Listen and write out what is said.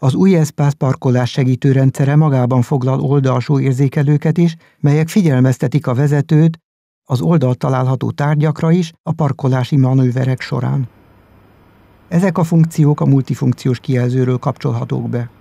Az új eszpász parkolás segítőrendszere magában foglal oldalsó érzékelőket is, melyek figyelmeztetik a vezetőt az oldalt található tárgyakra is a parkolási manőverek során. Ezek a funkciók a multifunkciós kijelzőről kapcsolhatók be.